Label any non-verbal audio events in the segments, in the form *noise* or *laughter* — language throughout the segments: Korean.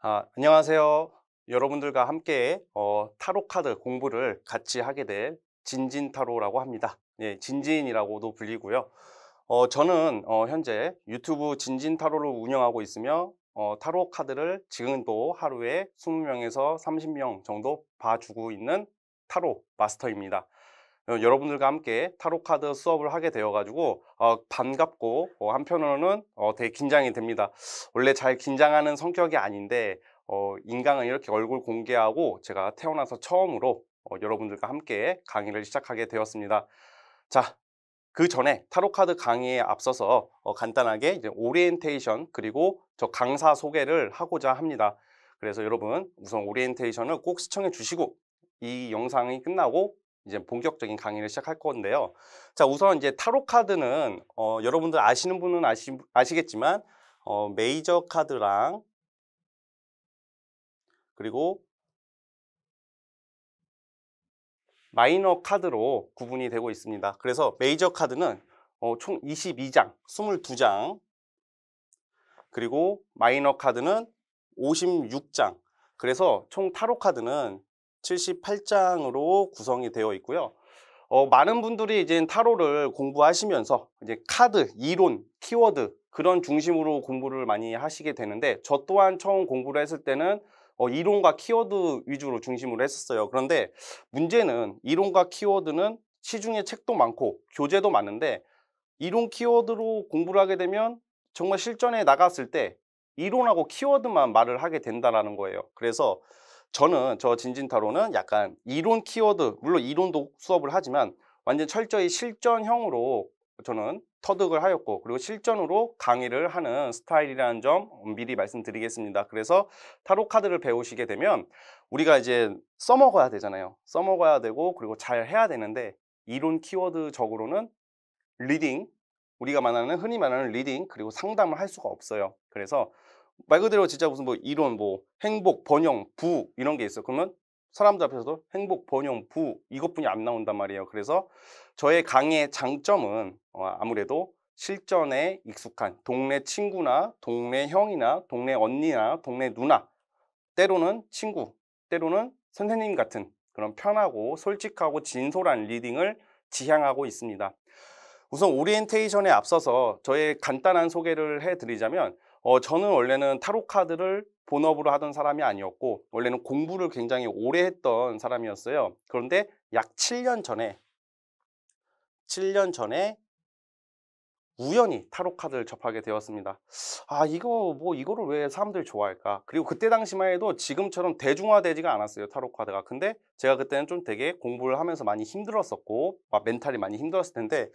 아, 안녕하세요. 여러분들과 함께 어, 타로 카드 공부를 같이 하게 될 진진 타로라고 합니다. 예, 진진이라고도 불리고요. 어, 저는 어, 현재 유튜브 진진 타로를 운영하고 있으며 어, 타로 카드를 지금도 하루에 20명에서 30명 정도 봐주고 있는 타로 마스터입니다. 어, 여러분들과 함께 타로 카드 수업을 하게 되어가지고 어, 반갑고 어, 한편으로는 어, 되게 긴장이 됩니다. 원래 잘 긴장하는 성격이 아닌데 어, 인강은 이렇게 얼굴 공개하고 제가 태어나서 처음으로 어, 여러분들과 함께 강의를 시작하게 되었습니다. 자, 그 전에 타로카드 강의에 앞서서 어, 간단하게 이제 오리엔테이션 그리고 저 강사 소개를 하고자 합니다. 그래서 여러분 우선 오리엔테이션을 꼭 시청해 주시고 이 영상이 끝나고 이제 본격적인 강의를 시작할 건데요. 자, 우선 이제 타로 카드는 어, 여러분들 아시는 분은 아시, 아시겠지만 어, 메이저 카드랑 그리고 마이너 카드로 구분이 되고 있습니다. 그래서 메이저 카드는 어, 총 22장, 22장 그리고 마이너 카드는 56장 그래서 총 타로 카드는 78장으로 구성이 되어 있고요. 어, 많은 분들이 이제 타로를 공부하시면서 이제 카드, 이론, 키워드 그런 중심으로 공부를 많이 하시게 되는데 저 또한 처음 공부를 했을 때는 어, 이론과 키워드 위주로 중심으로 했었어요. 그런데 문제는 이론과 키워드는 시중에 책도 많고 교재도 많은데 이론 키워드로 공부를 하게 되면 정말 실전에 나갔을 때 이론하고 키워드만 말을 하게 된다는 거예요. 그래서 저는 저 진진타로는 약간 이론 키워드 물론 이론도 수업을 하지만 완전 철저히 실전형으로 저는 터득을 하였고 그리고 실전으로 강의를 하는 스타일이라는 점 미리 말씀드리겠습니다. 그래서 타로 카드를 배우시게 되면 우리가 이제 써먹어야 되잖아요. 써먹어야 되고 그리고 잘 해야 되는데 이론 키워드적으로는 리딩 우리가 말하는 흔히 말하는 리딩 그리고 상담을 할 수가 없어요. 그래서 말 그대로 진짜 무슨 뭐 이론 뭐 행복, 번영, 부 이런 게 있어. 그러면 사람들 앞에서도 행복, 번영, 부 이것뿐이 안 나온단 말이에요. 그래서 저의 강의 장점은 어, 아무래도 실전에 익숙한 동네 친구나 동네 형이나 동네 언니나 동네 누나 때로는 친구, 때로는 선생님 같은 그런 편하고 솔직하고 진솔한 리딩을 지향하고 있습니다. 우선 오리엔테이션에 앞서서 저의 간단한 소개를 해드리자면 어, 저는 원래는 타로 카드를 본업으로 하던 사람이 아니었고 원래는 공부를 굉장히 오래 했던 사람이었어요. 그런데 약 7년 전에 7년 전에 우연히 타로 카드를 접하게 되었습니다. 아 이거 뭐 이거를 왜 사람들이 좋아할까? 그리고 그때 당시만 해도 지금처럼 대중화되지가 않았어요 타로 카드가. 근데 제가 그때는 좀 되게 공부를 하면서 많이 힘들었었고 막 멘탈이 많이 힘들었을 텐데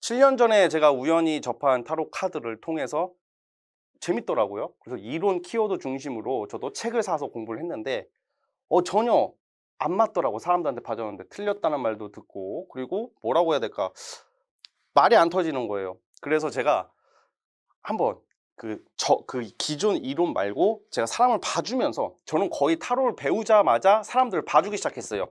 7년 전에 제가 우연히 접한 타로 카드를 통해서 재밌더라고요. 그래서 이론 키워드 중심으로 저도 책을 사서 공부를 했는데 어 전혀 안 맞더라고 사람들한테 봐줬는데 틀렸다는 말도 듣고 그리고 뭐라고 해야 될까 말이 안 터지는 거예요. 그래서 제가 한번 그 저그 그 기존 이론 말고 제가 사람을 봐주면서 저는 거의 타로를 배우자마자 사람들을 봐주기 시작했어요.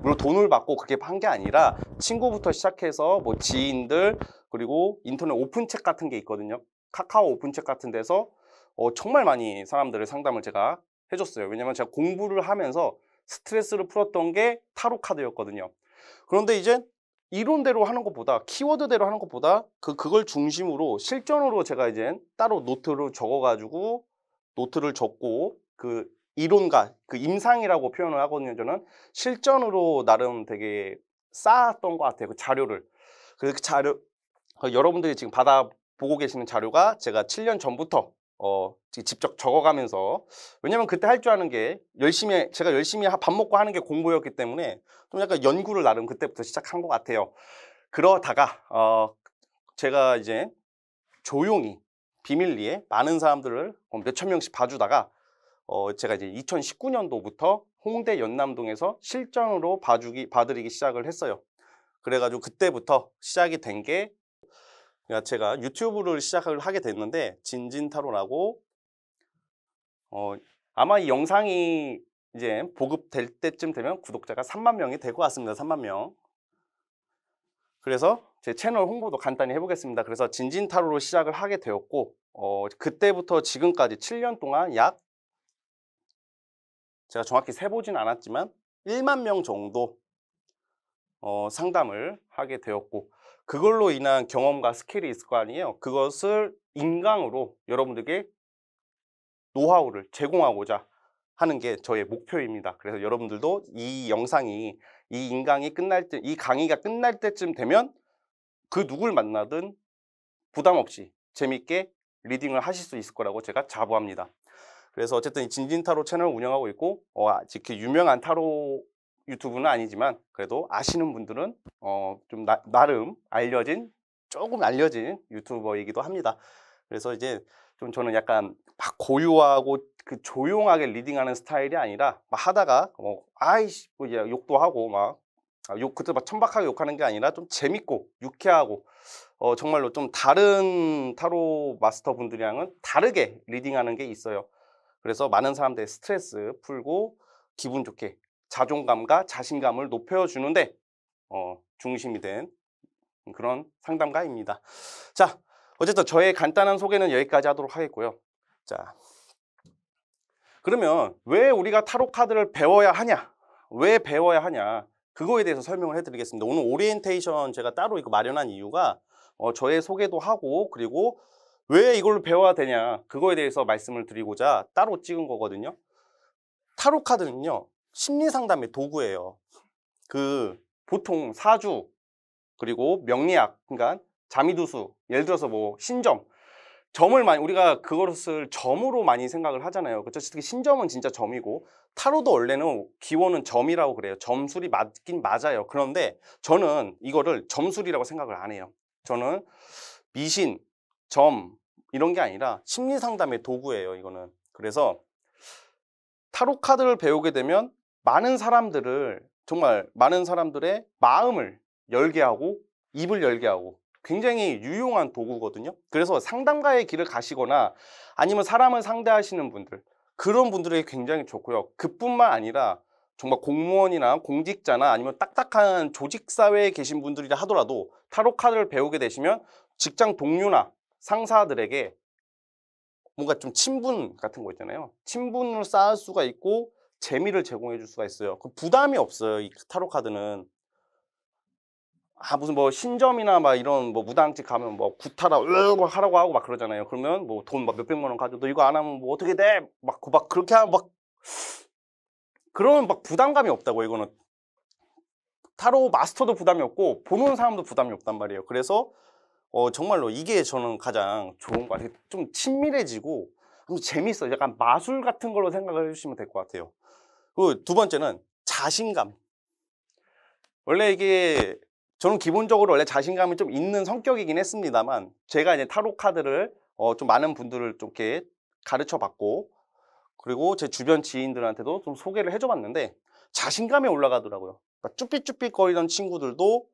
물론 돈을 받고 그게한 게 아니라 친구부터 시작해서 뭐 지인들 그리고 인터넷 오픈책 같은 게 있거든요. 카카오 오픈책 같은 데서 어, 정말 많이 사람들을 상담을 제가 해줬어요. 왜냐면 제가 공부를 하면서 스트레스를 풀었던 게 타로 카드였거든요. 그런데 이제 이론대로 하는 것보다 키워드대로 하는 것보다 그 그걸 중심으로 실전으로 제가 이제 따로 노트를 적어가지고 노트를 적고 그 이론과 그 임상이라고 표현을 하거든요. 저는 실전으로 나름 되게 쌓았던 것 같아요. 그 자료를. 그 자료 그 여러분들이 지금 받아 보고 계시는 자료가 제가 7년 전부터 어, 직접 적어가면서 왜냐면 그때 할 줄 아는 게 열심히 제가 열심히 밥 먹고 하는 게 공부였기 때문에 좀 약간 연구를 나름 그때부터 시작한 것 같아요. 그러다가 어, 제가 이제 조용히 비밀리에 많은 사람들을 뭐 몇천 명씩 봐주다가 어, 제가 이제 2019년도부터 홍대 연남동에서 실전으로 봐주기 봐드리기 시작을 했어요. 그래가지고 그때부터 시작이 된게 그러니까 제가 유튜브를 시작을 하게 됐는데 진진타로라고 어, 아마 이 영상이 이제 보급될 때쯤 되면 구독자가 3만 명이 되고 왔습니다. 3만 명. 그래서 제 채널 홍보도 간단히 해보겠습니다. 그래서 진진타로로 시작을 하게 되었고 어, 그때부터 지금까지 7년 동안 약 제가 정확히 세보진 않았지만 1만 명 정도 어, 상담을 하게 되었고 그걸로 인한 경험과 스킬이 있을 거 아니에요. 그것을 인강으로 여러분들에게 노하우를 제공하고자 하는 게 저의 목표입니다. 그래서 여러분들도 이 영상이 이 인강이 끝날 때, 이 강의가 끝날 때쯤 되면 그 누굴 만나든 부담 없이 재밌게 리딩을 하실 수 있을 거라고 제가 자부합니다. 그래서 어쨌든 진진타로 채널 운영하고 있고 어, 아직 유명한 타로 유튜브는 아니지만 그래도 아시는 분들은 어, 좀 나, 름 알려진 조금 알려진 유튜버이기도 합니다. 그래서 이제 좀 저는 약간 막고유하고그 조용하게 리딩하는 스타일이 아니라 막 하다가 뭐 아이씨 뭐 이제 욕도 하고 막욕 아, 그때 막 천박하게 욕하는 게 아니라 좀 재밌고 유쾌하고 어 정말로 좀 다른 타로 마스터 분들이랑은 다르게 리딩하는 게 있어요. 그래서 많은 사람들의 스트레스 풀고 기분 좋게 자존감과 자신감을 높여주는데 어, 중심이 된 그런 상담가입니다. 자, 어쨌든 저의 간단한 소개는 여기까지 하도록 하겠고요. 자, 그러면 왜 우리가 타로 카드를 배워야 하냐? 왜 배워야 하냐? 그거에 대해서 설명을 해드리겠습니다. 오늘 오리엔테이션 제가 따로 이거 마련한 이유가 어, 저의 소개도 하고 그리고 왜 이걸로 배워야 되냐 그거에 대해서 말씀을 드리고자 따로 찍은 거거든요. 타로 카드는요 심리 상담의 도구예요. 그 보통 사주 그리고 명리학 그러니까 자미두수 예를 들어서 뭐 신점 점을 많이 우리가 그것을 점으로 많이 생각을 하잖아요. 그렇죠? 신점은 진짜 점이고 타로도 원래는 기원은 점이라고 그래요. 점술이 맞긴 맞아요. 그런데 저는 이거를 점술이라고 생각을 안 해요. 저는 미신, 점 이런 게 아니라 심리 상담의 도구예요. 이거는 그래서 타로 카드를 배우게 되면 많은 사람들을 정말 많은 사람들의 마음을 열게 하고 입을 열게 하고 굉장히 유용한 도구거든요. 그래서 상담가의 길을 가시거나 아니면 사람을 상대하시는 분들 그런 분들에게 굉장히 좋고요. 그뿐만 아니라 정말 공무원이나 공직자나 아니면 딱딱한 조직사회에 계신 분들이라 하더라도 타로카드를 배우게 되시면 직장 동료나 상사들에게 뭔가 좀 친분 같은 거 있잖아요. 친분을 쌓을 수가 있고 재미를 제공해 줄 수가 있어요. 그 부담이 없어요. 이 타로 카드는. 아 무슨 뭐 신점이나 막 이런 뭐 무당집 가면 뭐 구타라 으고 하라고 하고 막 그러잖아요. 그러면 뭐 돈막 몇백만 원 가져도 이거 안 하면 뭐 어떻게 돼? 막, 막 그렇게 하면 막 그러면 막 부담감이 없다고 이거는 타로 마스터도 부담이 없고 보는 사람도 부담이 없단 말이에요. 그래서 어 정말로 이게 저는 가장 좋은 거 같아요. 좀 친밀해지고 그재밌어 약간 마술 같은 걸로 생각을 해주시면 될 것 같아요. 그 두 번째는 자신감. 원래 이게 저는 기본적으로 원래 자신감이 좀 있는 성격이긴 했습니다만 제가 이제 타로 카드를 어좀 많은 분들을 좀 이렇게 가르쳐 봤고 그리고 제 주변 지인들한테도 좀 소개를 해줘 봤는데 자신감이 올라가더라고요. 그러니까 쭈삣쭈삣 거리던 친구들도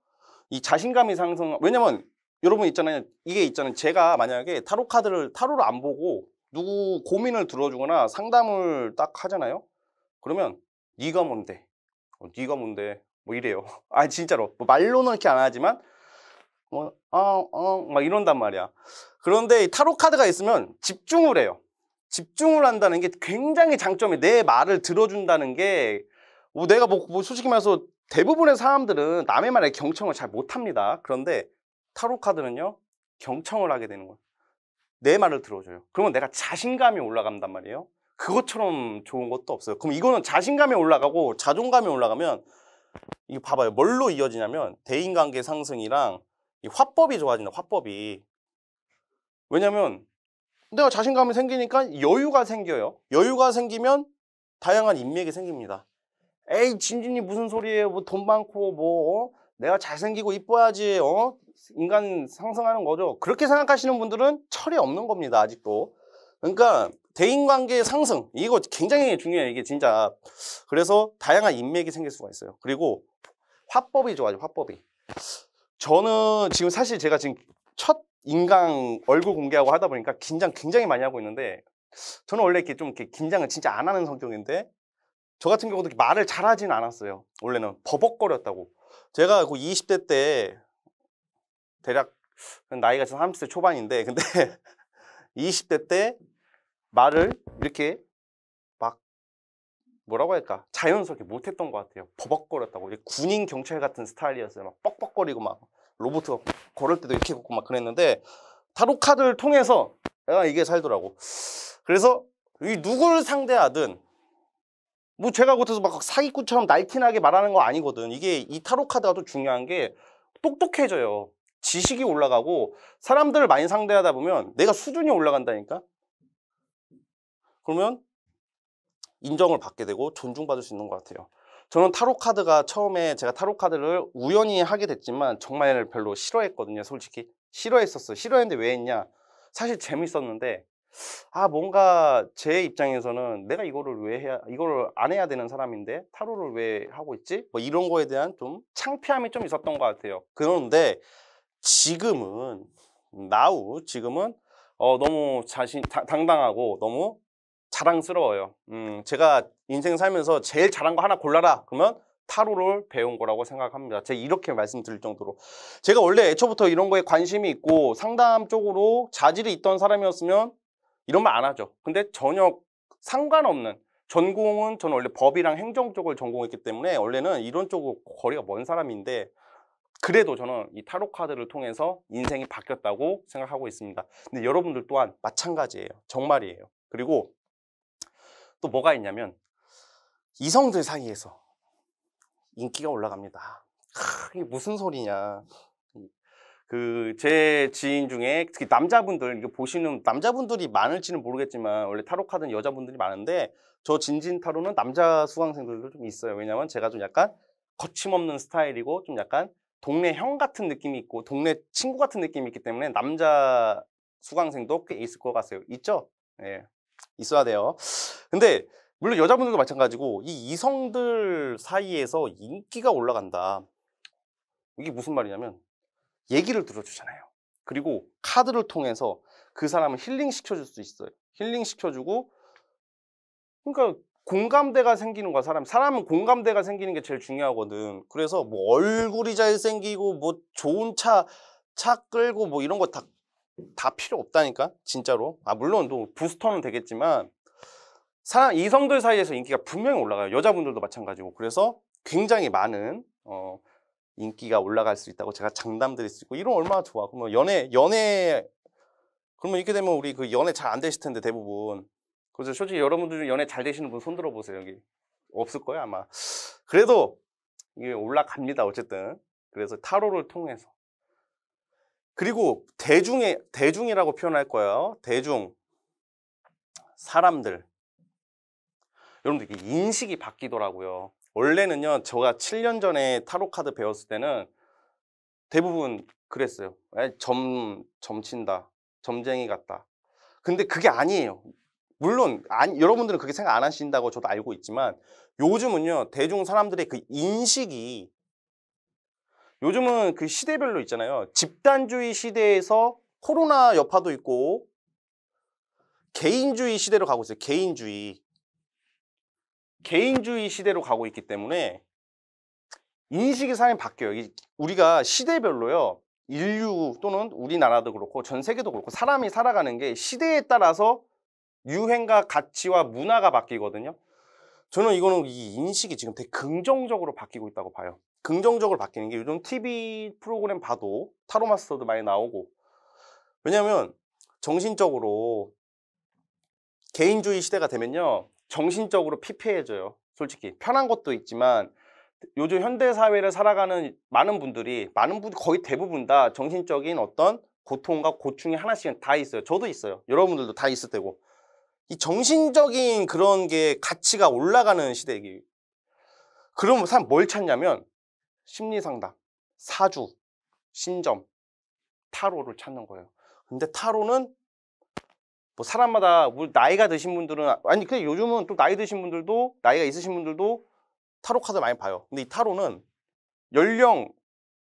이 자신감이 상승 왜냐면 여러분 있잖아요. 이게 있잖아요. 제가 만약에 타로 카드를 타로를 안 보고 누구 고민을 들어주거나 상담을 딱 하잖아요. 그러면 네가 뭔데? 어, 네가 뭔데? 뭐 이래요. *laughs* 아 진짜로 뭐 말로는 이렇게 안 하지만 뭐어어막 이런단 말이야. 그런데 타로 카드가 있으면 집중을 해요. 집중을 한다는 게 굉장히 장점이 내 말을 들어준다는 게 뭐 내가 뭐, 뭐 솔직히 말해서 대부분의 사람들은 남의 말에 경청을 잘 못합니다. 그런데 타로 카드는요 경청을 하게 되는 거예요. 내 말을 들어줘요. 그러면 내가 자신감이 올라간단 말이에요. 그것처럼 좋은 것도 없어요. 그럼 이거는 자신감이 올라가고 자존감이 올라가면 이거 봐봐요. 뭘로 이어지냐면 대인관계 상승이랑 이 화법이 좋아진다. 화법이 왜냐면 내가 자신감이 생기니까 여유가 생겨요. 여유가 생기면 다양한 인맥이 생깁니다. 에이 진진이 무슨 소리예요? 뭐 돈 많고 뭐 어? 내가 잘생기고 이뻐야지 어? 인간 상승하는 거죠. 그렇게 생각하시는 분들은 철이 없는 겁니다. 아직도. 그러니까 대인관계 상승 이거 굉장히 중요해요. 이게 진짜 그래서 다양한 인맥이 생길 수가 있어요. 그리고 화법이 좋아요. 화법이. 저는 지금 사실 제가 지금 첫 인강 얼굴 공개하고 하다 보니까 긴장 굉장히 많이 하고 있는데 저는 원래 이렇게 좀 이렇게 긴장을 진짜 안 하는 성격인데 저 같은 경우도 말을 잘 하진 않았어요. 원래는 버벅거렸다고. 제가 그 20대 때 대략 나이가 지금 30대 초반인데 근데 20대 *laughs* 때 말을 이렇게 막 뭐라고 할까 자연스럽게 못했던 것 같아요 버벅거렸다고 군인 경찰 같은 스타일이었어요 막 뻑뻑거리고 막 로봇가 걸을 때도 이렇게 걷고 막 그랬는데 타로 카드를 통해서 내가 이게 살더라고 그래서 이 누굴 상대하든 뭐 제가 곧해서막 사기꾼처럼 날씬나게 말하는 거 아니거든 이게 이 타로 카드가 또 중요한 게 똑똑해져요 지식이 올라가고 사람들을 많이 상대하다 보면 내가 수준이 올라간다니까? 그러면 인정을 받게 되고 존중받을 수 있는 것 같아요. 저는 타로 카드가 처음에 제가 타로 카드를 우연히 하게 됐지만 정말 별로 싫어했거든요, 솔직히. 싫어했었어요. 싫어했는데 왜 했냐? 사실 재밌었는데 아 뭔가 제 입장에서는 내가 이거를 왜 해야 이거를 안 해야 되는 사람인데 타로를 왜 하고 있지? 뭐 이런 거에 대한 좀 창피함이 좀 있었던 것 같아요. 그런데 지금은 나우 지금은 어, 너무 자신 다, 당당하고 너무 자랑스러워요. 음, 제가 인생 살면서 제일 잘한 거 하나 골라라. 그러면 타로를 배운 거라고 생각합니다. 제가 이렇게 말씀드릴 정도로 제가 원래 애초부터 이런 거에 관심이 있고 상담 쪽으로 자질이 있던 사람이었으면 이런 말 안 하죠. 근데 전혀 상관없는 전공은 저는 원래 법이랑 행정 쪽을 전공했기 때문에 원래는 이런 쪽으로 거리가 먼 사람인데 그래도 저는 이 타로 카드를 통해서 인생이 바뀌었다고 생각하고 있습니다. 근데 여러분들 또한 마찬가지예요. 정말이에요. 그리고 또 뭐가 있냐면 이성들 사이에서 인기가 올라갑니다. 크, 이게 무슨 소리냐. 그 제 지인 중에 특히 남자분들 이거 보시는 남자분들이 많을지는 모르겠지만 원래 타로 카드는 여자분들이 많은데 저 진진 타로는 남자 수강생들도 좀 있어요. 왜냐면 제가 좀 약간 거침없는 스타일이고 좀 약간 동네 형 같은 느낌이 있고 동네 친구 같은 느낌이 있기 때문에 남자 수강생도 꽤 있을 것 같아요. 있죠? 예. 있어야 돼요. 근데 물론 여자분들도 마찬가지고 이 이성들 사이에서 인기가 올라간다. 이게 무슨 말이냐면 얘기를 들어주잖아요. 그리고 카드를 통해서 그 사람을 힐링 시켜줄 수 있어요. 힐링 시켜주고 그러니까 공감대가 생기는 거야 사람 사람은 공감대가 생기는 게 제일 중요하거든 그래서 뭐 얼굴이 잘생기고 뭐 좋은 차 차 끌고 뭐 이런 거다다 다 필요 없다니까 진짜로 아 물론 또 부스터는 되겠지만 사람 이성들 사이에서 인기가 분명히 올라가요 여자분들도 마찬가지고 그래서 굉장히 많은 어 인기가 올라갈 수 있다고 제가 장담드릴 수 있고 이런 얼마나 좋아 그러면 연애 연애 그러면 이렇게 되면 우리 그 연애 잘 안 되실 텐데 대부분 그래서 솔직히 여러분들 중 연애 잘 되시는 분 손들어 보세요 여기 없을 거예요 아마 그래도 이게 올라갑니다 어쨌든 그래서 타로를 통해서 그리고 대중의 대중이라고 표현할 거예요 대중 사람들 여러분들 이게 인식이 바뀌더라고요 원래는요 제가 7년 전에 타로 카드 배웠을 때는 대부분 그랬어요 점 점친다 점쟁이 같다 근데 그게 아니에요 물론 안, 여러분들은 그렇게 생각 안 하신다고 저도 알고 있지만 요즘은요 대중 사람들의 그 인식이 요즘은 그 시대별로 있잖아요 집단주의 시대에서 코로나 여파도 있고 개인주의 시대로 가고 있어요 개인주의 개인주의 시대로 가고 있기 때문에 인식이 사람이 바뀌어요 우리가 시대별로요 인류 또는 우리나라도 그렇고 전 세계도 그렇고 사람이 살아가는 게 시대에 따라서 유행과 가치와 문화가 바뀌거든요. 저는 이거는 이 인식이 지금 되게 긍정적으로 바뀌고 있다고 봐요. 긍정적으로 바뀌는 게 요즘 TV 프로그램 봐도 타로 마스터도 많이 나오고 왜냐하면 정신적으로 개인주의 시대가 되면요 정신적으로 피폐해져요 솔직히 편한 것도 있지만 요즘 현대사회를 살아가는 많은 분들이 많은 분 거의 대부분 다 정신적인 어떤 고통과 고충이 하나씩은 다 있어요 저도 있어요 여러분들도 다 있을 테고 이 정신적인 그런 게 가치가 올라가는 시대이기. 그럼 사람 뭘 찾냐면 심리 상담, 사주, 신점, 타로를 찾는 거예요. 근데 타로는 뭐 사람마다 나이가 드신 분들은 아, 아니 근데 요즘은 또 나이 드신 분들도 나이가 있으신 분들도 타로 카드 많이 봐요. 근데 이 타로는 연령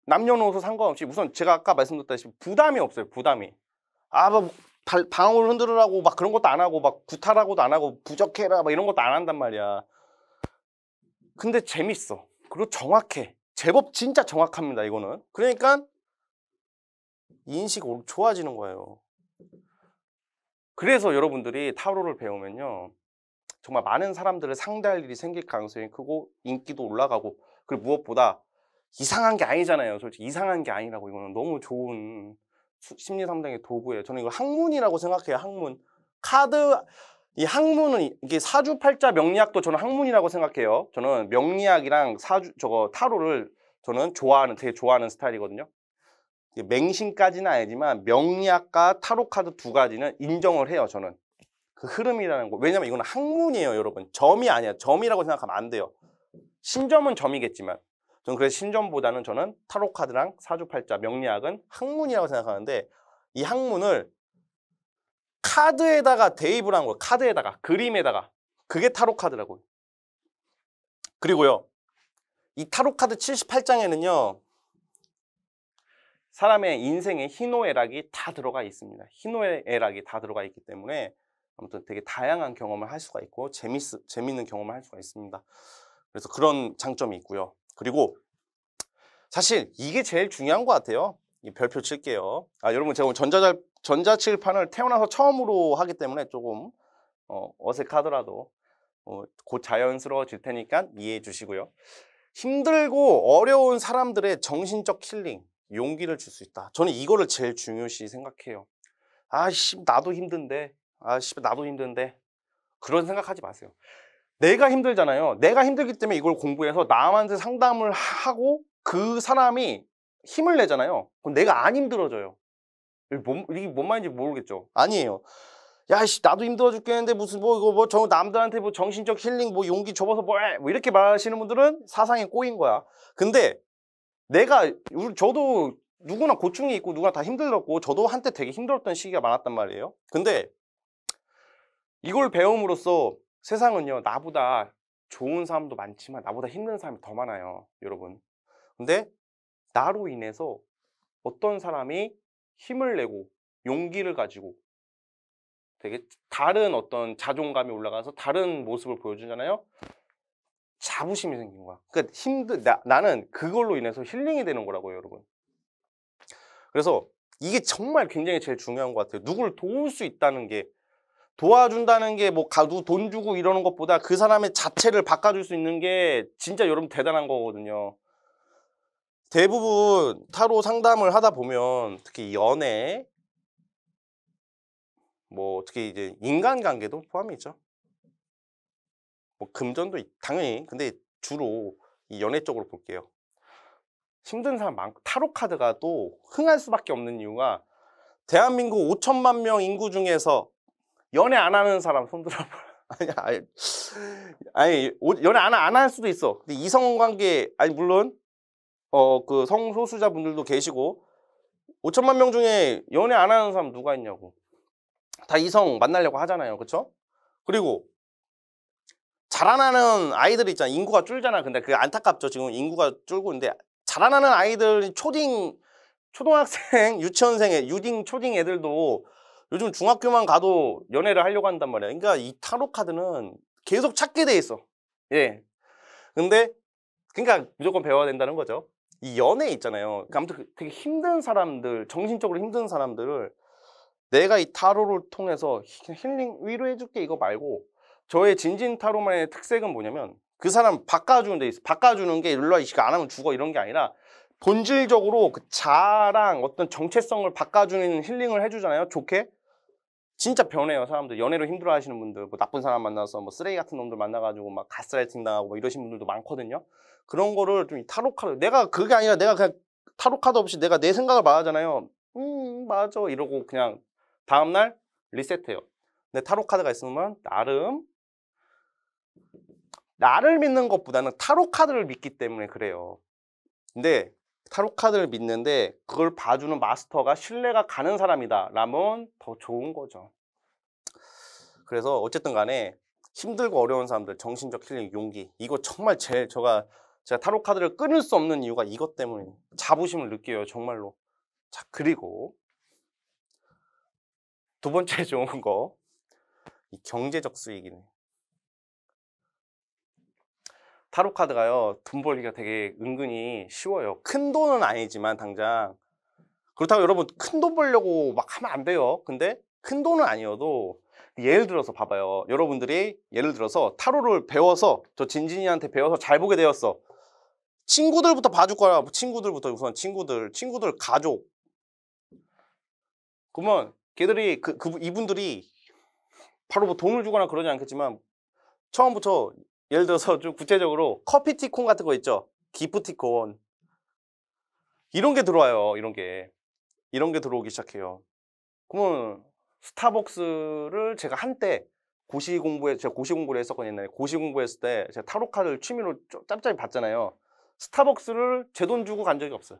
남녀노소 상관없이 우선 제가 아까 말씀드렸다시피 부담이 없어요. 부담이. 아, 뭐 방울 흔들으라고 막 그런 것도 안 하고 막 구타라고도 안 하고 부적해라 막 이런 것도 안 한단 말이야. 근데 재밌어. 그리고 정확해. 제법 진짜 정확합니다. 이거는. 그러니까 인식이 좋아지는 거예요. 그래서 여러분들이 타로를 배우면요. 정말 많은 사람들을 상대할 일이 생길 가능성이 크고 인기도 올라가고 그리고 무엇보다 이상한 게 아니잖아요. 솔직히 이상한 게 아니라고 이거는 너무 좋은 심리 상당의 도구예요. 저는 이거 학문이라고 생각해요. 학문. 카드 이 학문은 이게 사주팔자 명리학도 저는 학문이라고 생각해요. 저는 명리학이랑 사주 저거 타로를 저는 좋아하는 되게 좋아하는 스타일이거든요. 맹신까지는 아니지만 명리학과 타로 카드 두 가지는 인정을 해요. 저는 그 흐름이라는 거. 왜냐면 이건 학문이에요, 여러분. 점이 아니야. 점이라고 생각하면 안 돼요. 신점은 점이겠지만 저는 그래서 신전보다는 저는 타로 카드랑 사주팔자 명리학은 학문이라고 생각하는데 이 학문을 카드에다가 대입을 한 거예요. 카드에다가 그림에다가 그게 타로 카드라고요. 그리고요. 이 타로 카드 78장에는요. 사람의 인생의 희노애락이 다 들어가 있습니다. 희노애락이 다 들어가 있기 때문에 아무튼 되게 다양한 경험을 할 수가 있고 재밌, 재밌는 경험을 할 수가 있습니다. 그래서 그런 장점이 있고요. 그리고 사실 이게 제일 중요한 것 같아요. 별표 칠게요. 아 여러분 제가 전자 전자칠판을 태어나서 처음으로 하기 때문에 조금 어, 색하더라도 어, 곧 자연스러워질 테니까 이해해 주시고요. 힘들고 어려운 사람들의 정신적 힐링, 용기를 줄 수 있다. 저는 이거를 제일 중요시 생각해요. 아씨 나도 힘든데, 아씨 나도 힘든데 그런 생각하지 마세요. 내가 힘들잖아요. 내가 힘들기 때문에 이걸 공부해서 남한테 상담을 하고 그 사람이 힘을 내잖아요. 그럼 내가 안 힘들어져요. 이게 뭔, 이게 뭔 말인지 모르겠죠. 아니에요. 야, 씨, 나도 힘들어 죽겠는데 무슨 뭐 이거 뭐 저 남들한테 뭐 정신적 힐링 뭐 용기 줘봐서 뭐, 뭐 이렇게 말하시는 분들은 사상에 꼬인 거야. 근데 내가 저도 누구나 고충이 있고 누구나 다 힘들었고 저도 한때 되게 힘들었던 시기가 많았단 말이에요. 근데 이걸 배움으로써 세상은요 나보다 좋은 사람도 많지만 나보다 힘든 사람이 더 많아요 여러분 근데 나로 인해서 어떤 사람이 힘을 내고 용기를 가지고 되게 다른 어떤 자존감이 올라가서 다른 모습을 보여주잖아요 자부심이 생긴 거야 그러니까 힘들 나, 나는 그걸로 인해서 힐링이 되는 거라고요 여러분 그래서 이게 정말 굉장히 제일 중요한 것 같아요 누굴 도울 수 있다는 게 도와준다는 게 뭐 가도 돈 주고 이러는 것보다 그 사람의 자체를 바꿔줄 수 있는 게 진짜 여러분 대단한 거거든요. 대부분 타로 상담을 하다 보면 특히 연애 뭐 특히 이제 인간관계도 포함이죠. 뭐 금전도 당연히 근데 주로 이 연애 쪽으로 볼게요. 힘든 사람 많고 타로 카드가 또 흥할 수밖에 없는 이유가 대한민국 5천만 명 인구 중에서 연애 안 하는 사람 손 들어봐. *laughs* 아니, 아니, 아니 연애 안 안 할 수도 있어. 근데 이성 관계 아니 물론 어 그 성소수자 분들도 계시고 5천만 명 중에 연애 안 하는 사람 누가 있냐고. 다 이성 만나려고 하잖아요, 그쵸 그리고 자라나는 아이들 있잖아. 인구가 줄잖아. 근데 그게 안타깝죠. 지금 인구가 줄고 있는데 자라나는 아이들 초딩 초등학생 *laughs* 유치원생의 유딩 초딩 애들도 요즘 중학교만 가도 연애를 하려고 한단 말이야. 그러니까 이 타로 카드는 계속 찾게 돼 있어. 예. 근데 그러니까 무조건 배워야 된다는 거죠. 이 연애 있잖아요. 그러니까 아무튼 그 되게 힘든 사람들, 정신적으로 힘든 사람들을 내가 이 타로를 통해서 힐링 위로해줄게 이거 말고 저의 진진 타로만의 특색은 뭐냐면 그 사람 바꿔주는 데 있어. 바꿔주는 게 일로 이식안 하면 죽어 이런 게 아니라 본질적으로 그 자랑 어떤 정체성을 바꿔주는 힐링을 해주잖아요. 좋게. 진짜 변해요 사람들 연애로 힘들어 하시는 분들 뭐 나쁜 사람 만나서 뭐 쓰레기 같은 놈들 만나가지고 막 가스라이팅 당하고 뭐 이러신 분들도 많거든요 그런 거를 좀 타로 카드 내가 그게 아니라 내가 그냥 타로 카드 없이 내가 내 생각을 말하잖아요 음 맞아 이러고 그냥 다음날 리셋해요 근 타로 카드가 있으면 나름 나를 믿는 것보다는 타로 카드를 믿기 때문에 그래요 근데 타로 카드를 믿는데 그걸 봐주는 마스터가 신뢰가 가는 사람이다 라면 더 좋은 거죠 그래서 어쨌든 간에 힘들고 어려운 사람들 정신적 힐링 용기 이거 정말 제일 제가 제가 타로 카드를 끊을 수 없는 이유가 이것 때문에 자부심을 느껴요 정말로 자 그리고 두 번째 *laughs* 좋은 거이 경제적 수익이네 타로 카드가요 돈 벌기가 되게 은근히 쉬워요 큰 돈은 아니지만 당장 그렇다고 여러분 큰 돈 벌려고 막 하면 안 돼요 근데 큰 돈은 아니어도 예를 들어서 봐봐요 여러분들이 예를 들어서 타로를 배워서 저 진진이한테 배워서 잘 보게 되었어 친구들부터 봐줄 거야 뭐 친구들부터 우선 친구들 친구들 가족 그러면 걔들이 그, 그 이분들이 바로 뭐 돈을 주거나 그러지 않겠지만 처음부터 예를 들어서 좀 구체적으로 커피티콘 같은 거 있죠. 기프티콘. 이런 게 들어와요. 이런 게. 이런 게 들어오기 시작해요. 그러면 스타벅스를 제가 한때 고시 공부에 제가 고시 공부를 했었거든요. 옛날에 고시 공부했을 때 제가 타로 카드를 취미로 짬짬이 봤잖아요. 스타벅스를 제 돈 주고 간 적이 없어요.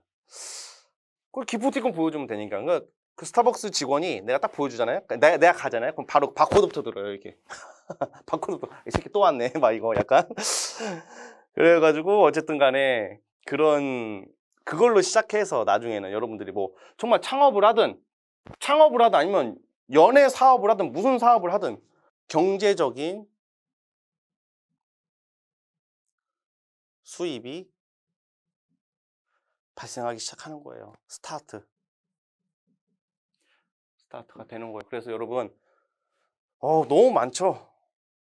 그걸 기프티콘 보여주면 되니까. 그러니까 그 스타벅스 직원이 내가 딱 보여주잖아요. 그러니까 내가, 내가 가잖아요. 그럼 바로 바코드부터 들어요, 이렇게. *laughs* 바코드부터. 이 새끼 또 왔네. 막 이거 약간. *laughs* 그래가지고 어쨌든 간에 그런, 그걸로 시작해서 나중에는 여러분들이 뭐 정말 창업을 하든, 창업을 하든 아니면 연애 사업을 하든 무슨 사업을 하든 경제적인 수입이 발생하기 시작하는 거예요. 스타트. 스타트가 되는 거예요. 그래서 여러분 어, 음. 너무 많죠.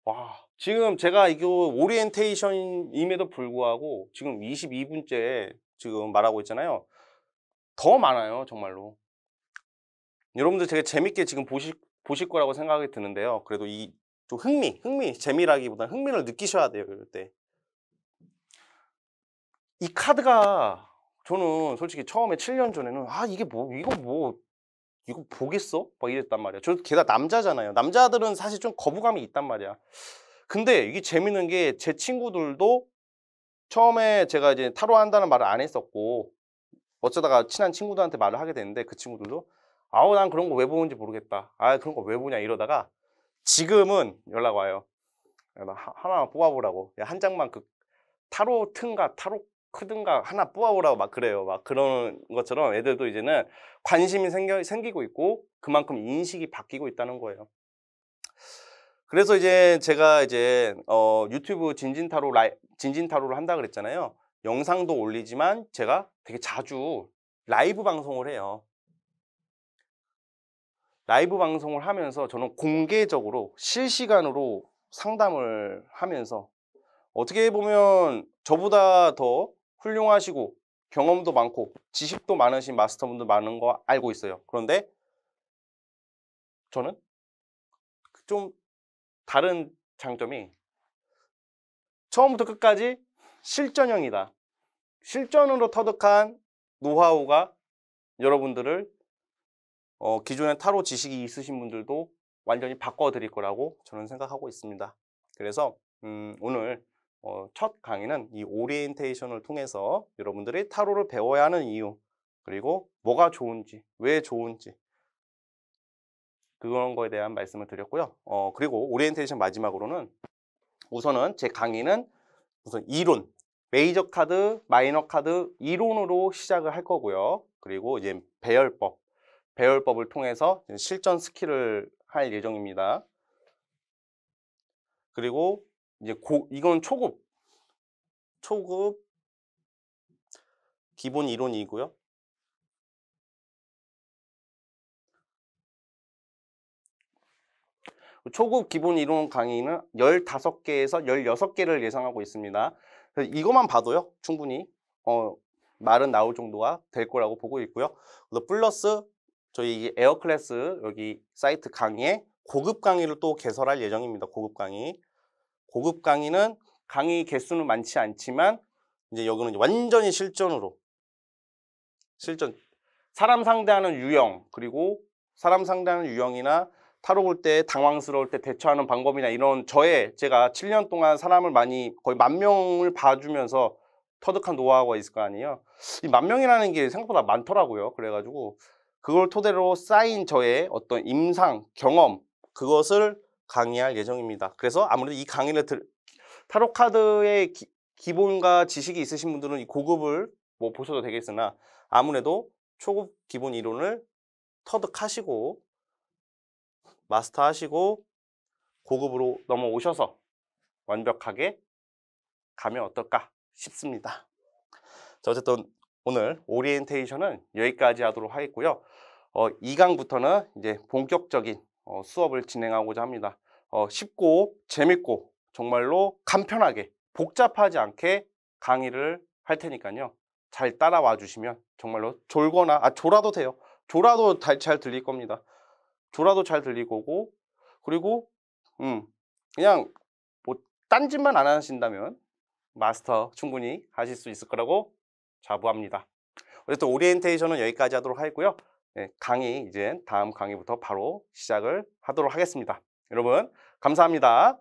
와 지금 제가 이거 오리엔테이션임에도 불구하고 지금 22분째 지금 말하고 있잖아요. 더 많아요 정말로. 여러분들 되게 재밌게 지금 보실 보실 거라고 생각이 드는데요. 그래도 이 좀 흥미, 흥미, 재미라기보다 흥미를 느끼셔야 돼요. 이럴 때. 이 카드가 저는 솔직히 처음에 7년 전에는 아 이게 뭐 이거 뭐 이거 보겠어? 막 이랬단 말이야. 저 게다 남자잖아요. 남자들은 사실 좀 거부감이 있단 말이야. 근데 이게 재밌는 게 제 친구들도 처음에 제가 이제 타로 한다는 말을 안 했었고 어쩌다가 친한 친구들한테 말을 하게 됐는데 그 친구들도 아우 난 그런 거 왜 보는지 모르겠다. 아 그런 거 왜 보냐 이러다가 지금은 연락 와요. 나 하나만 뽑아보라고. 한 장만 그 타로 튼가 타로 크든가 하나 뽑아오라고 막 그래요. 막 그런 것처럼 애들도 이제는 관심이 생겨, 생기고 있고 그만큼 인식이 바뀌고 있다는 거예요. 그래서 이제 제가 이제 어, 유튜브 진진타로 라이, 진진타로를 한다 그랬잖아요. 영상도 올리지만 제가 되게 자주 라이브 방송을 해요. 라이브 방송을 하면서 저는 공개적으로 실시간으로 상담을 하면서 어떻게 보면 저보다 더 훌륭하시고 경험도 많고 지식도 많으신 마스터분들 많은 거 알고 있어요. 그런데 저는 좀 다른 장점이 처음부터 끝까지 실전형이다. 실전으로 터득한 노하우가 여러분들을 어, 기존의 타로 지식이 있으신 분들도 완전히 바꿔드릴 거라고 저는 생각하고 있습니다. 그래서 음, 오늘 어, 첫 강의는 이 오리엔테이션을 통해서 여러분들이 타로를 배워야 하는 이유 그리고 뭐가 좋은지 왜 좋은지 그런 거에 대한 말씀을 드렸고요. 어, 그리고 오리엔테이션 마지막으로는 우선은 제 강의는 우선 이론 메이저 카드, 마이너 카드 이론으로 시작을 할 거고요. 그리고 이제 배열법 배열법을 통해서 실전 스킬을 할 예정입니다. 그리고 이제 고, 이건 초급 초급 기본 이론이고요. 초급 기본 이론 강의는 15개에서 16개를 예상하고 있습니다. 이것만 봐도요. 충분히 어, 말은 나올 정도가 될 거라고 보고 있고요. 그래서 플러스 저희 에어클래스 여기 사이트 강의에 고급 강의를 또 개설할 예정입니다. 고급 강의. 고급 강의는 강의 개수는 많지 않지만 이제 여기는 완전히 실전으로 실전 사람 상대하는 유형 그리고 사람 상대하는 유형이나 타로 볼 때 당황스러울 때 대처하는 방법이나 이런 저의 제가 7년 동안 사람을 많이 거의 만 명을 봐주면서 터득한 노하우가 있을 거 아니에요. 이 만 명이라는 게 생각보다 많더라고요. 그래가지고 그걸 토대로 쌓인 저의 어떤 임상 경험 그것을 강의할 예정입니다. 그래서 아무래도 이 강의를 들, 타로 카드의 기, 기본과 지식이 있으신 분들은 이 고급을 뭐 보셔도 되겠으나 아무래도 초급 기본 이론을 터득하시고 마스터하시고 고급으로 넘어오셔서 완벽하게 가면 어떨까 싶습니다. 자, 어쨌든 오늘 오리엔테이션은 여기까지 하도록 하겠고요. 어, 2강부터는 이제 본격적인 어, 수업을 진행하고자 합니다. 어, 쉽고 재밌고 정말로 간편하게 복잡하지 않게 강의를 할 테니까요. 잘 따라와 주시면 정말로 졸거나 아 졸아도 돼요. 졸아도 다, 잘 들릴 겁니다. 졸아도 잘 들릴 거고 그리고 음 그냥 뭐 딴짓만 안 하신다면 마스터 충분히 하실 수 있을 거라고 자부합니다. 어쨌든 오리엔테이션은 여기까지 하도록 하고요. 겠 네, 강의 이제 다음 강의부터 바로 시작을 하도록 하겠습니다. 여러분 감사합니다.